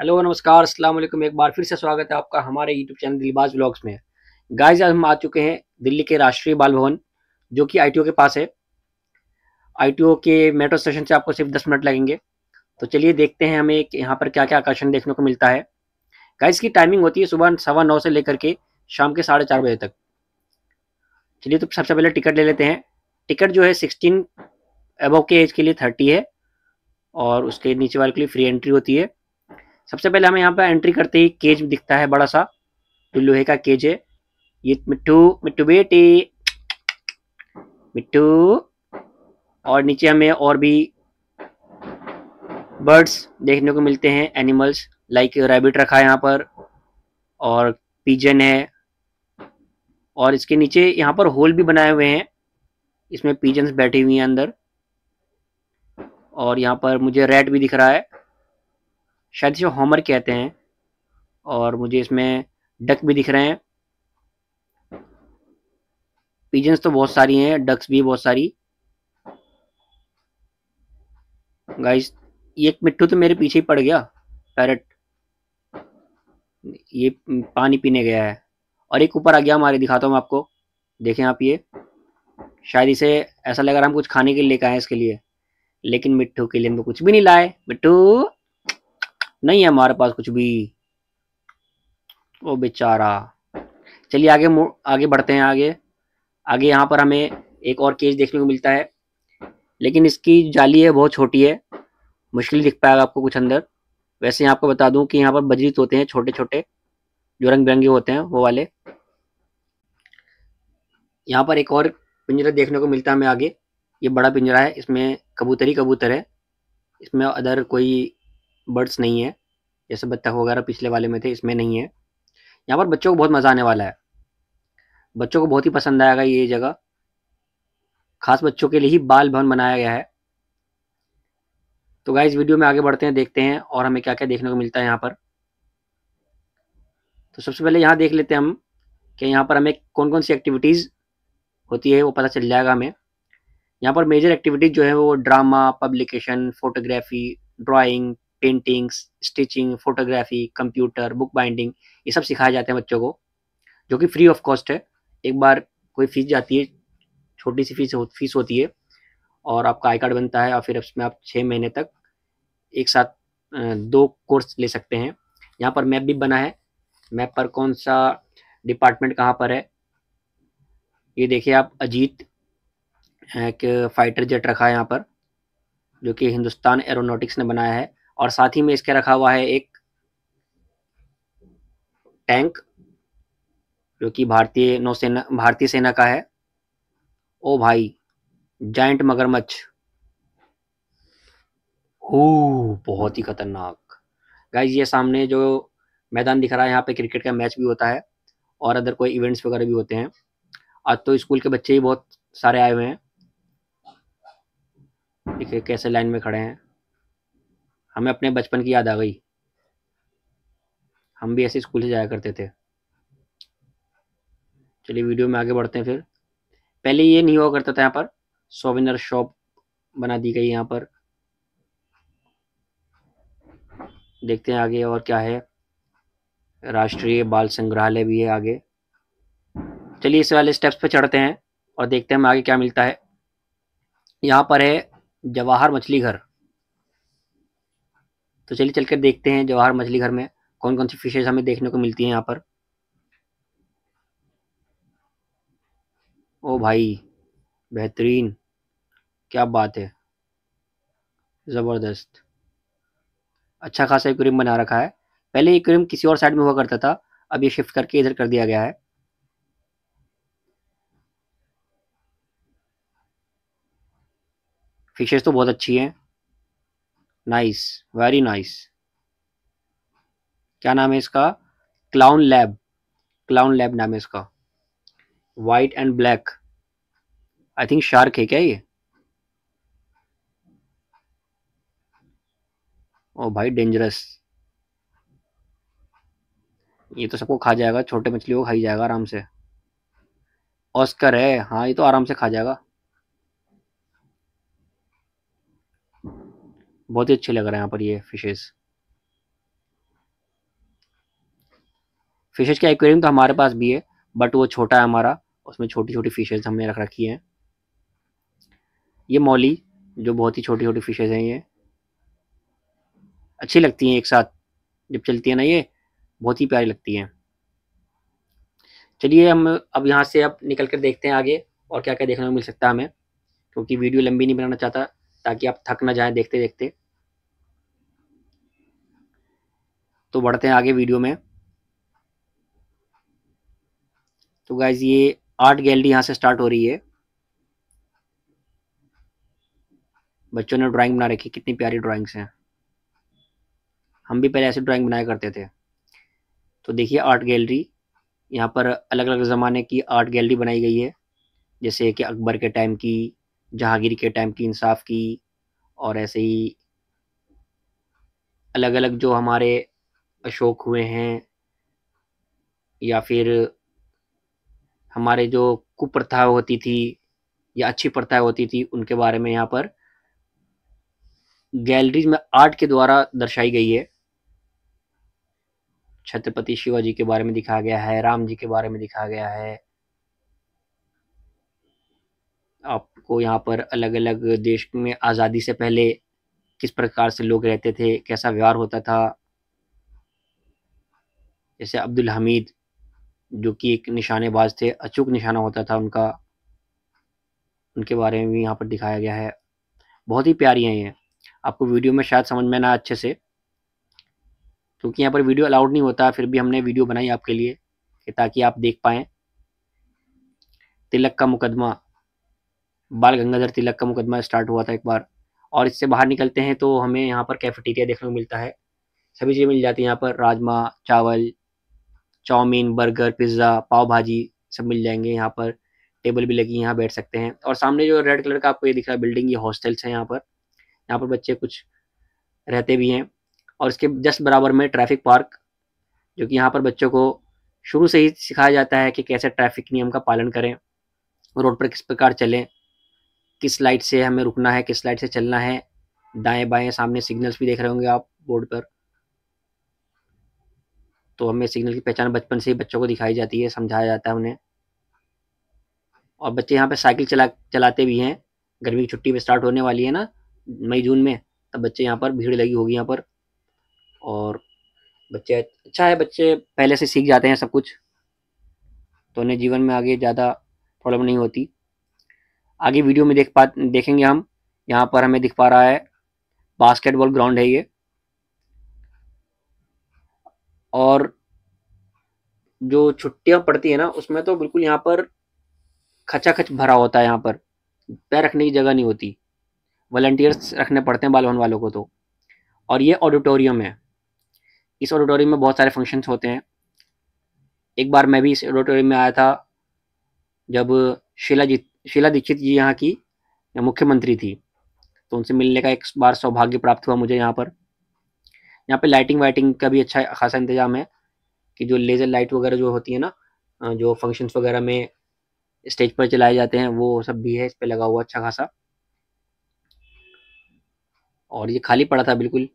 hello नमस्कार अस्सलाम वालेकुम एक बार फिर से स्वागत है आपका हमारे यूट्यूब चैनल दिलबाज ब्लॉग्स में गाइस आज हम आ चुके हैं दिल्ली के राष्ट्रीय बाल भवन जो कि आईटीओ के पास है आईटीओ के मेट्रो स्टेशन से आपको सिर्फ दस मिनट लगेंगे तो चलिए देखते हैं हमें यहाँ पर क्या क्या आकर्षण देखने को मिलता है गाइज़ की टाइमिंग होती है सुबह सवा नौ से लेकर के शाम के साढ़े चार बजे तक चलिए तो सबसे पहले टिकट ले लेते हैं टिकट जो है सिक्सटीन एबव के एज के लिए थर्टी है और उसके नीचे वाले के लिए फ्री एंट्री होती है सबसे पहले हमें यहाँ पर एंट्री करते ही केज दिखता है बड़ा सा तो लोहे का केज है ये मिट्टू मिट्टू बेटे मिट्टू और नीचे हमें और भी बर्ड्स देखने को मिलते हैं एनिमल्स लाइक रैबिट रखा है यहाँ पर और पिजन है और इसके नीचे यहाँ पर होल भी बनाए हुए हैं इसमें पिजन्स बैठी हुई हैं अंदर और यहाँ पर मुझे रेड भी दिख रहा है शायद इसे होमर कहते हैं और मुझे इसमें डक भी दिख रहे हैं पिजन्स तो बहुत सारी हैं डक्स भी बहुत सारी गाइस ये मिट्टू तो मेरे पीछे ही पड़ गया पैरट ये पानी पीने गया है और एक ऊपर आ गया हमारे दिखाता हूँ आपको देखें आप ये शायद इसे ऐसा लग रहा हम कुछ खाने के लिए लेकर आए इसके लिए लेकिन मिट्टू के लिए हम तो कुछ भी नहीं लाए मिट्टू नहीं है हमारे पास कुछ भी ओ बेचारा चलिए आगे आगे बढ़ते हैं आगे आगे यहाँ पर हमें एक और केज देखने को मिलता है लेकिन इसकी जाली है बहुत छोटी है मुश्किल दिख पाएगा आपको कुछ अंदर वैसे आपको बता दूं कि यहाँ पर बजरी तोते हैं छोटे छोटे जो रंग बिरंगे होते हैं वो वाले यहाँ पर एक और पिंजरा देखने को मिलता है हमें आगे ये बड़ा पिंजरा है इसमें कबूतरी कबूतर है इसमें अदर कोई बर्ड्स नहीं है जैसे बत्तख वगैरह पिछले वाले में थे इसमें नहीं है यहाँ पर बच्चों को बहुत मज़ा आने वाला है बच्चों को बहुत ही पसंद आएगा ये जगह खास बच्चों के लिए ही बाल भवन बनाया गया है तो इस वीडियो में आगे बढ़ते हैं देखते हैं और हमें क्या क्या देखने को मिलता है यहाँ पर तो सबसे पहले यहाँ देख लेते हैं हम कि यहाँ पर हमें कौन कौन सी एक्टिविटीज़ होती है वो पता चल जाएगा हमें यहाँ पर मेजर एक्टिविटीज़ जो है वो drama publication photography drawing paintings stitching photography computer book binding ये सब सिखाए जाते हैं बच्चों को जो कि फ्री ऑफ कॉस्ट है एक बार कोई फीस जाती है छोटी सी फीस फीस होती है और आपका आई कार्ड बनता है और फिर उसमें आप छः महीने तक एक साथ दो कोर्स ले सकते हैं यहाँ पर मैप भी बना है मैप पर कौन सा डिपार्टमेंट कहाँ पर है ये देखिए आप अजीत एक फाइटर जेट रखा है यहाँ पर जो कि हिंदुस्तान एरोनॉटिक्स ने बनाया है और साथ ही में इसके रखा हुआ है एक टैंक जो कि भारतीय नौसेना भारतीय सेना का है ओ भाई जाइंट मगरमच्छ हो बहुत ही खतरनाक गाइज ये सामने जो मैदान दिख रहा है यहाँ पे क्रिकेट का मैच भी होता है और अदर कोई इवेंट्स वगैरह भी होते हैं आज तो स्कूल के बच्चे ही बहुत सारे आए हुए हैं देखिए कैसे लाइन में खड़े हैं हमें अपने बचपन की याद आ गई हम भी ऐसे स्कूल से जाया करते थे चलिए वीडियो में आगे बढ़ते हैं फिर पहले ये नहीं हुआ करता था यहाँ पर सोविनर शॉप बना दी गई यहाँ पर देखते हैं आगे और क्या है राष्ट्रीय बाल संग्रहालय भी है आगे चलिए इस वाले स्टेप्स पे चढ़ते हैं और देखते हैं हमें आगे क्या मिलता है यहाँ पर है जवाहर मछली घर तो चलिए चलकर देखते हैं जवाहर मछली घर में कौन कौन सी फिशेज हमें देखने को मिलती हैं यहाँ पर ओ भाई बेहतरीन क्या बात है ज़बरदस्त अच्छा खासा एक्वेरियम बना रखा है पहले ये एक्वेरियम किसी और साइड में हुआ करता था अब ये शिफ्ट करके इधर कर दिया गया है फिशेज तो बहुत अच्छी हैं नाइस वेरी नाइस क्या नाम है इसका क्लाउन लैब क्लाउन लैब नाम है इसका white and black I think shark है क्या ये ओ oh, भाई डेंजरस ये तो सबको खा जाएगा छोटे मछली को खाई जाएगा आराम से ऑस्कर है हाँ ये तो आराम से खा जाएगा बहुत ही अच्छे लग रहा है यहाँ पर ये फिशेज़ फिशेस का एक्वेरियम तो हमारे पास भी है बट वो छोटा है हमारा उसमें छोटी छोटी फिशेस हमने रख रखी हैं ये मौली जो बहुत ही छोटी छोटी फिशेस हैं ये अच्छी लगती हैं एक साथ जब चलती है ना ये बहुत ही प्यारी लगती हैं चलिए हम अब यहाँ से अब निकल कर देखते हैं आगे और क्या क्या देखने को मिल सकता है हमें क्योंकि वीडियो लंबी नहीं बनाना चाहता ताकि आप थक ना जाएं देखते देखते तो बढ़ते हैं आगे वीडियो में तो गाइज ये आर्ट गैलरी यहाँ से स्टार्ट हो रही है बच्चों ने ड्राइंग बना रखी कितनी प्यारी ड्राइंग्स हैं हम भी पहले ऐसे ड्राइंग बनाया करते थे तो देखिए आर्ट गैलरी यहाँ पर अलग अलग ज़माने की आर्ट गैलरी बनाई गई है जैसे कि अकबर के टाइम की जहांगीर के टाइम की इंसाफ की और ऐसे ही अलग अलग जो हमारे अशोक हुए हैं या फिर हमारे जो कुप्रथा होती थी या अच्छी प्रथाएं होती थी उनके बारे में यहाँ पर गैलरीज में आर्ट के द्वारा दर्शाई गई है छत्रपति शिवाजी के बारे में दिखाया गया है राम जी के बारे में दिखाया गया है आपको यहाँ पर अलग अलग देश में आज़ादी से पहले किस प्रकार से लोग रहते थे कैसा व्यवहार होता था जैसे अब्दुल हमीद जो कि एक निशानेबाज थे अचूक निशाना होता था उनका उनके बारे में भी यहाँ पर दिखाया गया है बहुत ही प्यारी हैं ये आपको वीडियो में शायद समझ में ना अच्छे से क्योंकि यहाँ पर वीडियो अलाउड नहीं होता फिर भी हमने वीडियो बनाई आपके लिए कि ताकि आप देख पाएँ तिलक का मुकदमा बाल गंगाधर तिलक का मुकदमा स्टार्ट हुआ था एक बार और इससे बाहर निकलते हैं तो हमें यहाँ पर कैफेटेरिया देखने को मिलता है सभी चीज़ें मिल जाती हैं यहाँ पर राजमा चावल चाउमीन बर्गर पिज़्ज़ा पाव भाजी सब मिल जाएंगे यहाँ पर टेबल भी लगी यहाँ बैठ सकते हैं और सामने जो रेड कलर का आपको ये दिख रहा है बिल्डिंग ये हॉस्टल्स हैं यहाँ पर यहाँ पर बच्चे कुछ रहते भी हैं और इसके जस्ट बराबर में ट्रैफिक पार्क जो कि यहाँ पर बच्चों को शुरू से ही सिखाया जाता है कि कैसे ट्रैफिक नियम का पालन करें रोड पर किस प्रकार चलें किस लाइट से हमें रुकना है किस लाइट से चलना है दाएं बाएं सामने सिग्नल्स भी देख रहे होंगे आप बोर्ड पर तो हमें सिग्नल की पहचान बचपन से ही बच्चों को दिखाई जाती है समझाया जाता है उन्हें और बच्चे यहाँ पे साइकिल चला चलाते भी हैं गर्मी की छुट्टी भी स्टार्ट होने वाली है ना मई जून में तब बच्चे यहाँ पर भीड़ लगी होगी यहाँ पर और बच्चे अच्छा है बच्चे पहले से सीख जाते हैं सब कुछ तो उन्हें जीवन में आगे ज़्यादा प्रॉब्लम नहीं होती आगे वीडियो में देख पा देखेंगे हम यहाँ पर हमें दिख पा रहा है बास्केटबॉल ग्राउंड है ये और जो छुट्टियां पड़ती है ना उसमें तो बिल्कुल यहाँ पर खचा खच भरा होता है यहाँ पर पैर रखने की जगह नहीं होती वॉल्टियर्स रखने पड़ते हैं बाल भवन वालों को तो और ये ऑडिटोरियम है इस ऑडिटोरियम में बहुत सारे फंक्शंस होते हैं एक बार मैं भी इस ऑडिटोरियम में आया था जब शीला जी शीला दीक्षित जी यहाँ की मुख्यमंत्री थी तो उनसे मिलने का एक बार सौभाग्य प्राप्त हुआ मुझे यहाँ पर यहाँ पे लाइटिंग वाइटिंग का भी अच्छा खासा इंतजाम है कि जो लेज़र लाइट वगैरह जो होती है ना जो फंक्शंस वगैरह में स्टेज पर चलाए जाते हैं वो सब भी है इस पर लगा हुआ अच्छा खासा और ये खाली पड़ा था बिल्कुल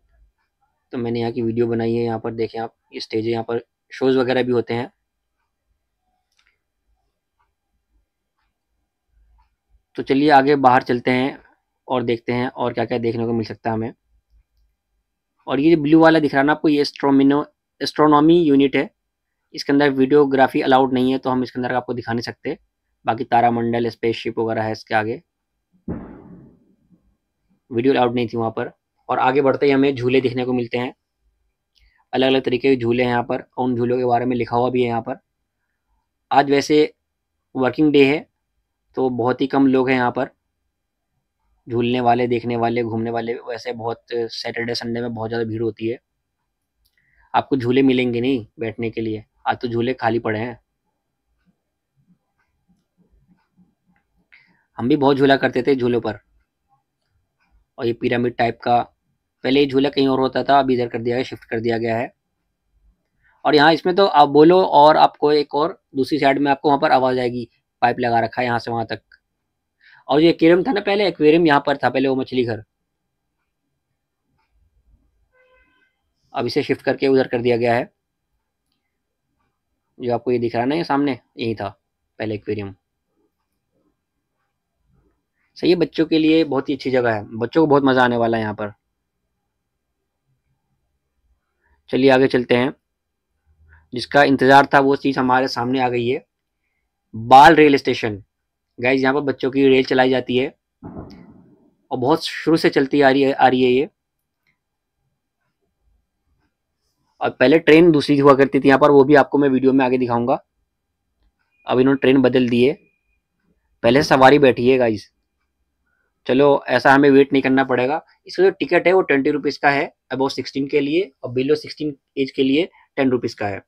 तो मैंने यहाँ की वीडियो बनाई है यहाँ पर देखें आप ये स्टेज है यहाँ पर शोज़ वगैरह भी होते हैं तो चलिए आगे बाहर चलते हैं और देखते हैं और क्या क्या देखने को मिल सकता है हमें और ये ब्लू वाला दिख रहा है ना आपको ये एस्ट्रोमिनो एस्ट्रोनॉमी यूनिट है इसके अंदर वीडियोग्राफी अलाउड नहीं है तो हम इसके अंदर आपको दिखा नहीं सकते बाकी तारामंडल स्पेसशिप वगैरह है इसके आगे वीडियो अलाउड नहीं थी वहाँ पर और आगे बढ़ते ही हमें झूले देखने को मिलते हैं अलग अलग तरीके के झूले हैं यहाँ पर और उन झूलों के बारे में लिखा हुआ भी है यहाँ पर आज वैसे वर्किंग डे है तो बहुत ही कम लोग हैं यहाँ पर झूलने वाले देखने वाले घूमने वाले वैसे बहुत सैटरडे संडे में बहुत ज़्यादा भीड़ होती है आपको झूले मिलेंगे नहीं बैठने के लिए आज तो झूले खाली पड़े हैं हम भी बहुत झूला करते थे झूलों पर और ये पिरामिड टाइप का पहले ये झूला कहीं और होता था अब इधर कर दिया गया शिफ्ट कर दिया गया है और यहाँ इसमें तो आप बोलो और आपको एक और दूसरी साइड में आपको वहाँ पर आवाज़ आएगी पाइप लगा रखा है यहाँ से वहाँ तक और ये एक्वेरियम था ना पहले एक्वेरियम यहाँ पर था पहले वो मछली घर अब इसे शिफ्ट करके उधर कर दिया गया है जो आपको ये दिख रहा ना ये सामने यही था पहले एक्वेरियम सही है बच्चों के लिए बहुत ही अच्छी जगह है बच्चों को बहुत मज़ा आने वाला है यहाँ पर चलिए आगे चलते हैं जिसका इंतज़ार था वो चीज़ हमारे सामने आ गई है बाल रेल स्टेशन गाइज यहाँ पर बच्चों की रेल चलाई जाती है और बहुत शुरू से चलती आ रही है आ रही है ये और पहले ट्रेन दूसरी हुआ करती थी यहाँ पर वो भी आपको मैं वीडियो में आगे दिखाऊंगा अब इन्होंने ट्रेन बदल दी है पहले सवारी बैठी है गाइज चलो ऐसा हमें वेट नहीं करना पड़ेगा इसका जो टिकट है वो ट्वेंटी रुपीज़ का है अबाउ सिक्सटीन के लिए और बिलो सिक्सटीन एज के लिए टेन रुपीज़ का है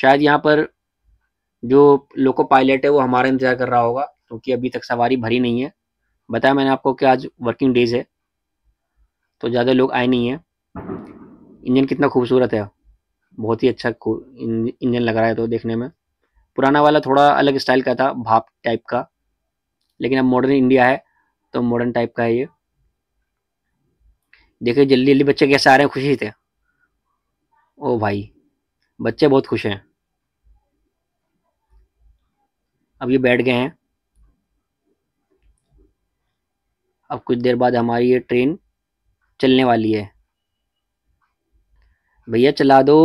शायद यहाँ पर जो लोको पायलट है वो हमारा इंतज़ार कर रहा होगा क्योंकि अभी तक सवारी भरी नहीं है बताया मैंने आपको कि आज वर्किंग डेज है तो ज़्यादा लोग आए नहीं हैं इंजन कितना खूबसूरत है बहुत ही अच्छा इंजन लग रहा है तो देखने में पुराना वाला थोड़ा अलग स्टाइल का था भाप टाइप का लेकिन अब मॉडर्न इंडिया है तो मॉडर्न टाइप का है ये देखिए जल्दी जल्दी बच्चे कैसे आ रहे हैं खुशी थे ओ भाई बच्चे बहुत खुश हैं अब ये बैठ गए हैं अब कुछ देर बाद हमारी ये ट्रेन चलने वाली है भैया चला दो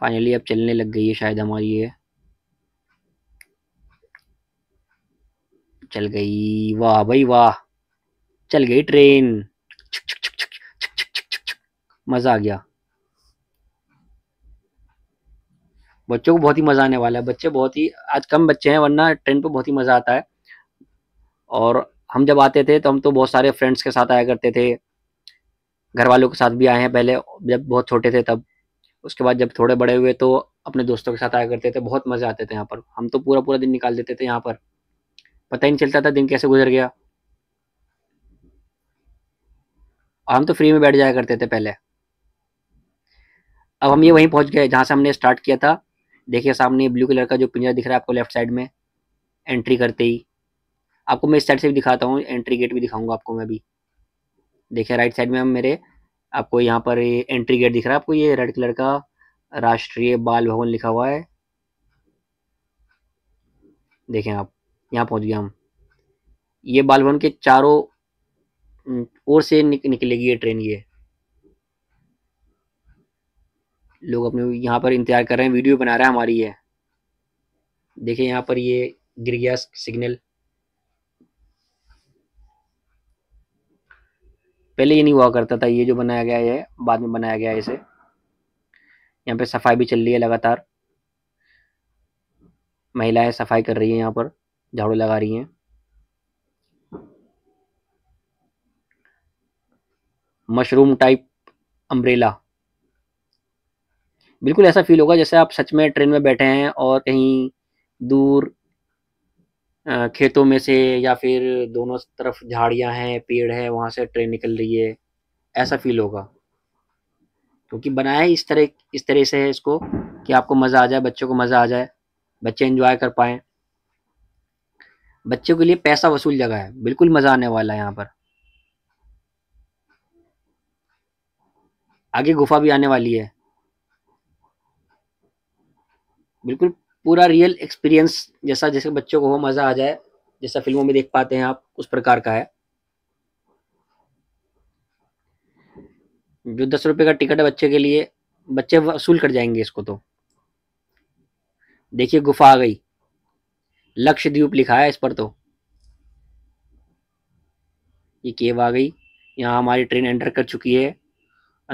फाइनली अब चलने लग गई है शायद हमारी ये चल गई वाह भाई वाह चल गई ट्रेन मज़ा आ गया बच्चों को बहुत ही मज़ा आने वाला है बच्चे बहुत ही आज कम बच्चे हैं वरना ट्रेन पर बहुत ही मज़ा आता है और हम जब आते थे तो हम तो बहुत सारे फ्रेंड्स के साथ आया करते थे घर वालों के साथ भी आए हैं पहले जब बहुत छोटे थे तब उसके बाद जब थोड़े बड़े हुए तो अपने दोस्तों के साथ आया करते थे बहुत मज़े आते थे यहाँ पर हम तो पूरा पूरा दिन निकाल देते थे यहाँ पर पता ही नहीं चलता था दिन कैसे गुजर गया और हम तो फ्री में बैठ जाया करते थे पहले अब हम ये वहीं पहुँच गए जहाँ से हमने स्टार्ट किया था देखिए सामने ब्लू कलर का जो पिंजरा दिख रहा है आपको लेफ्ट साइड में एंट्री करते ही आपको मैं इस साइड से भी दिखाता हूँ एंट्री गेट भी दिखाऊंगा आपको मैं भी देखिए राइट साइड में हम मेरे आपको यहाँ पर एंट्री गेट दिख रहा है आपको ये रेड कलर का राष्ट्रीय बाल भवन लिखा हुआ है देखें आप यहाँ पहुँच गए हम ये बाल भवन के चारों ओर से निक, निकलेगी ये ट्रेन ये लोग अपने यहाँ पर इंतजार कर रहे हैं वीडियो बना रहे हैं हमारी है देखिए यहाँ पर ये गिर गया सिग्नल पहले ये नहीं हुआ करता था ये जो बनाया गया है बाद में बनाया गया है इसे यहाँ पे सफाई भी चल रही है लगातार महिलाएं सफाई कर रही है यहाँ पर झाड़ू लगा रही हैं मशरूम टाइप अम्ब्रेला बिल्कुल ऐसा फील होगा जैसे आप सच में ट्रेन में बैठे हैं और कहीं दूर खेतों में से या फिर दोनों तरफ झाड़ियां हैं पेड़ है वहां से ट्रेन निकल रही है ऐसा फील होगा क्योंकि बनाया इस तरह इस तरह से है इसको कि आपको मज़ा आ जाए बच्चों को मज़ा आ जाए बच्चे एंजॉय कर पाए बच्चों के लिए पैसा वसूल जगह है बिल्कुल मज़ा आने वाला है यहाँ पर आगे गुफा भी आने वाली है बिल्कुल पूरा रियल एक्सपीरियंस जैसा जैसे बच्चों को हो मज़ा आ जाए जैसा फिल्मों में देख पाते हैं आप उस प्रकार का है जो दस रुपये का टिकट है बच्चे के लिए बच्चे वसूल कर जाएंगे इसको तो देखिए गुफा आ गई लक्षद्वीप लिखा है इस पर तो ये केव आ गई यहाँ हमारी ट्रेन एंटर कर चुकी है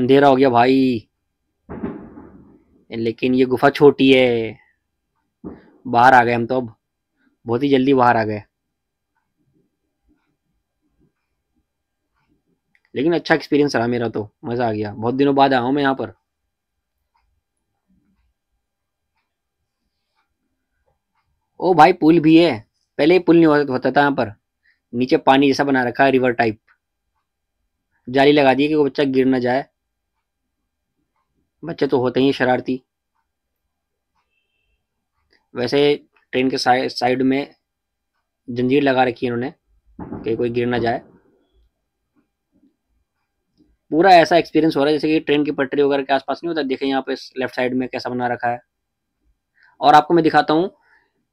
अंधेरा हो गया भाई लेकिन ये गुफा छोटी है बाहर आ गए हम तो अब बहुत ही जल्दी बाहर आ गए लेकिन अच्छा एक्सपीरियंस रहा मेरा तो मज़ा आ गया बहुत दिनों बाद आया हूँ मैं यहाँ पर ओ भाई पुल भी है पहले पुल नहीं होता था यहाँ पर नीचे पानी जैसा बना रखा है रिवर टाइप जाली लगा दी कि वो बच्चा गिर ना जाए बच्चे तो होते ही शरारती वैसे ट्रेन के साइड साइड में जंजीर लगा रखी है इन्होंने कि कोई गिर ना जाए पूरा ऐसा एक्सपीरियंस हो रहा है जैसे कि ट्रेन की पटरी वगैरह के आसपास नहीं होता देखें यहाँ पे लेफ्ट साइड में कैसा बना रखा है और आपको मैं दिखाता हूँ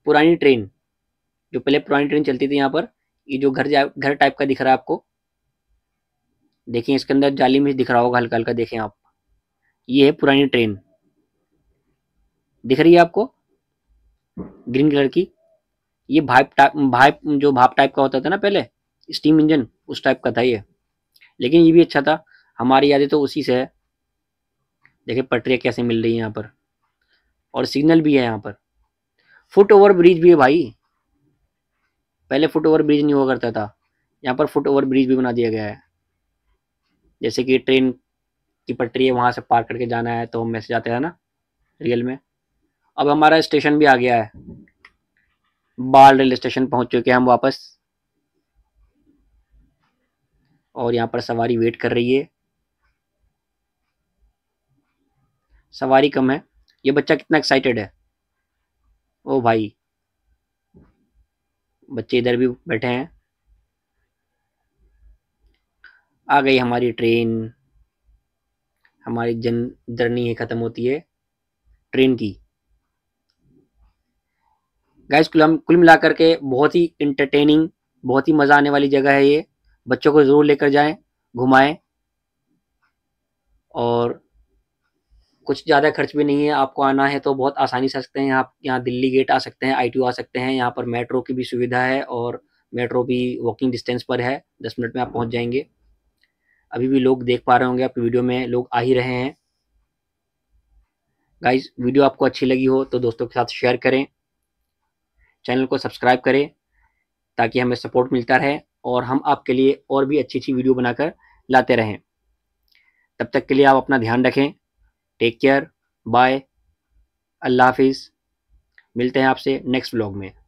पुरानी ट्रेन जो पहले पुरानी ट्रेन चलती थी यहाँ पर ये जो घर घर टाइप का दिख रहा है आपको देखिए इसके अंदर जाली में दिख रहा होगा हल्का हल्का देखें आप ये है पुरानी ट्रेन दिख रही है आपको ग्रीन कलर की ये भाइप टाइप भाइप जो भाप टाइप का होता था ना पहले स्टीम इंजन उस टाइप का था ये लेकिन ये भी अच्छा था हमारी यादें तो उसी से है देखिए पटरियाँ कैसे मिल रही हैं यहाँ पर और सिग्नल भी है यहाँ पर फुट ओवर ब्रिज भी है भाई पहले फुट ओवर ब्रिज नहीं हुआ करता था यहाँ पर फुट ओवर ब्रिज भी बना दिया गया है जैसे कि ट्रेन की पटरी है वहाँ से पार करके जाना है तो हम मैसेज आते हैं ना रियल में अब हमारा स्टेशन भी आ गया है बाल रेल स्टेशन पहुंच चुके हैं हम वापस और यहाँ पर सवारी वेट कर रही है सवारी कम है ये बच्चा कितना एक्साइटेड है ओ भाई बच्चे इधर भी बैठे हैं आ गई हमारी ट्रेन हमारी जन जर्नी है ख़त्म होती है ट्रेन की गाइस कुल कुल मिला करके बहुत ही इंटरटेनिंग बहुत ही मज़ा आने वाली जगह है ये बच्चों को ज़रूर लेकर जाएं घुमाएं और कुछ ज़्यादा खर्च भी नहीं है आपको आना है तो बहुत आसानी से सकते हैं यहाँ यहाँ दिल्ली गेट आ सकते हैं आई आ सकते हैं यहाँ पर मेट्रो की भी सुविधा है और मेट्रो भी वॉकिंग डिस्टेंस पर है दस मिनट में आप पहुँच जाएंगे अभी भी लोग देख पा रहे होंगे आप वीडियो में लोग आ ही रहे हैं गाइज वीडियो आपको अच्छी लगी हो तो दोस्तों के साथ शेयर करें चैनल को सब्सक्राइब करें ताकि हमें सपोर्ट मिलता रहे और हम आपके लिए और भी अच्छी अच्छी वीडियो बनाकर लाते रहें तब तक के लिए आप अपना ध्यान रखें टेक केयर बाय अल्लाह हाफिज़ मिलते हैं आपसे नेक्स्ट ब्लॉग में